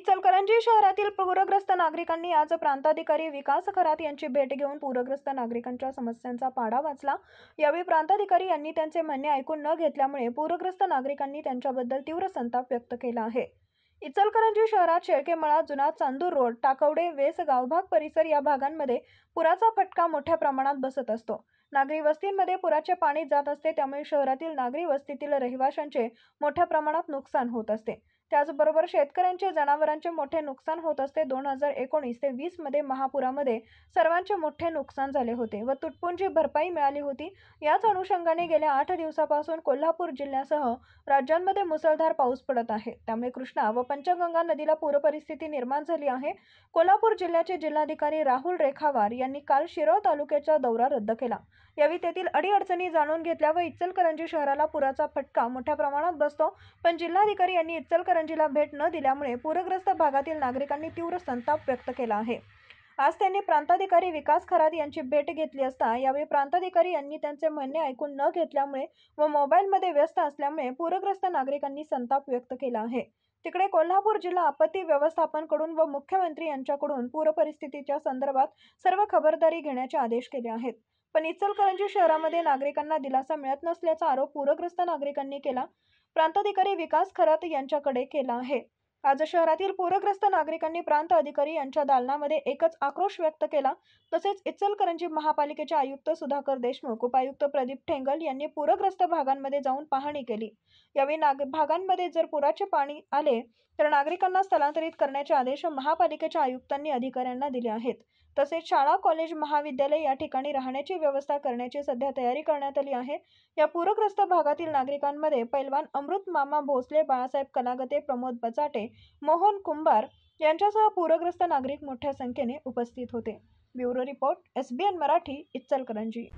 इचलकरंजी शहरातील पूरग्रस्त नागरिकांनी आज प्रांताधिकारी विकास खरात यांची भेट घेऊन पूरग्रस्त नागरिकांच्या समस्यांचा पाढा वाचला यावेळी प्रांताधिकारी यांनी त्यांचे म्हणणे ऐकून न घेतल्यामुळे पूरग्रस्त नागरिकांनी त्यांच्याबद्दल तीव्र संताप व्यक्त केला आहे इचलकरंजी शहरात शेळकेमळा जुना चांदूर रोड टाकवडे वेस गावभाग परिसर या भागांमध्ये पुराचा फटका मोठ्या प्रमाणात बसत असतो नागरी वस्तींमध्ये पुराचे पाणी जात असते त्यामुळे शहरातील नागरी वस्तीतील रहिवाशांचे मोठ्या प्रमाणात नुकसान होत असते त्याचबरोबर शेतकऱ्यांचे जनावरांचे मोठे नुकसान होत असते दोन हजार एकोणीस ते वीसमध्ये महापुरामध्ये सर्वांचे मोठे नुकसान झाले होते व तुटपुंजी भरपाई मिळाली होती याच अनुषंगाने गेल्या आठ दिवसापासून कोल्हापूर जिल्ह्यासह राज्यांमध्ये मुसळधार पाऊस पडत आहे त्यामुळे कृष्णा व पंचगंगा नदीला पूरपरिस्थिती निर्माण झाली आहे कोल्हापूर जिल्ह्याचे जिल्हाधिकारी राहुल रेखावार यांनी काल शिरोळ तालुक्याचा दौरा रद्द केला यावेळी तेथील अडीअडचणी जाणून घेतल्या व इचलकरंजी शहराला पुराचा फटका मोठ्या प्रमाणात बसतो पण जिल्हाधिकारी यांनी इचलकरंजी मुख्यमंत्र्यांची भेट न दिल्यामुळे पूरग्रस्त भागातील नागरिकांनी तीव्र संताप व्यक्त केला आहे आज त्यांनी प्रांताधिकारी विकास खरात यांची भेट घेतली असता यावेळी प्रांताधिकारी यांनी त्यांचे म्हणणे ऐकून न घेतल्यामुळे व मोबाईलमध्ये व्यस्त असल्यामुळे पूरग्रस्त नागरिकांनी संताप व्यक्त केला आहे तिकडे कोल्हापूर जिल्हा आपत्ती व्यवस्थापनकडून व मुख्यमंत्री यांच्याकडून पूर परिस्थितीच्या संदर्भात सर्व खबरदारी घेण्याचे आदेश केले आहेत पण इचलकरंजी शहरामध्ये नागरिकांना दिलासा मिळत नसल्याचा आरोप पूरग्रस्त नागरिकांनी केला प्रांताधिकारी विकास खरात यांच्याकडे केला आहे आज शहरातील पूरग्रस्त नागरिकांनी प्रांत अधिकारी यांच्या दालनामध्ये एकच आक्रोश व्यक्त केला तसेच इचलकरंजी महापालिकेचे आयुक्त सुधाकर देशमुख उपायुक्त प्रदीप ठेंगल यांनी पूरग्रस्त भागांमध्ये जाऊन पाहणी केली यावेळी नाग भागांमध्ये जर पुराचे पाणी आले तर नागरिकांना स्थलांतरित करण्याचे आदेश महापालिकेच्या आयुक्तांनी अधिकाऱ्यांना दिले आहेत तसेच शाळा कॉलेज महाविद्यालय या ठिकाणी राहण्याची व्यवस्था करण्याची सध्या तयारी करण्यात आली आहे या पूरग्रस्त भागातील नागरिकांमध्ये पैलवान अमृत मामा भोसले बाळासाहेब कलागते प्रमोद बचाटे मोहन कुंभार यांच्यासह पूरग्रस्त नागरिक मोठ्या संख्येने उपस्थित होते bureau report SBN Marathi Ichalkaranji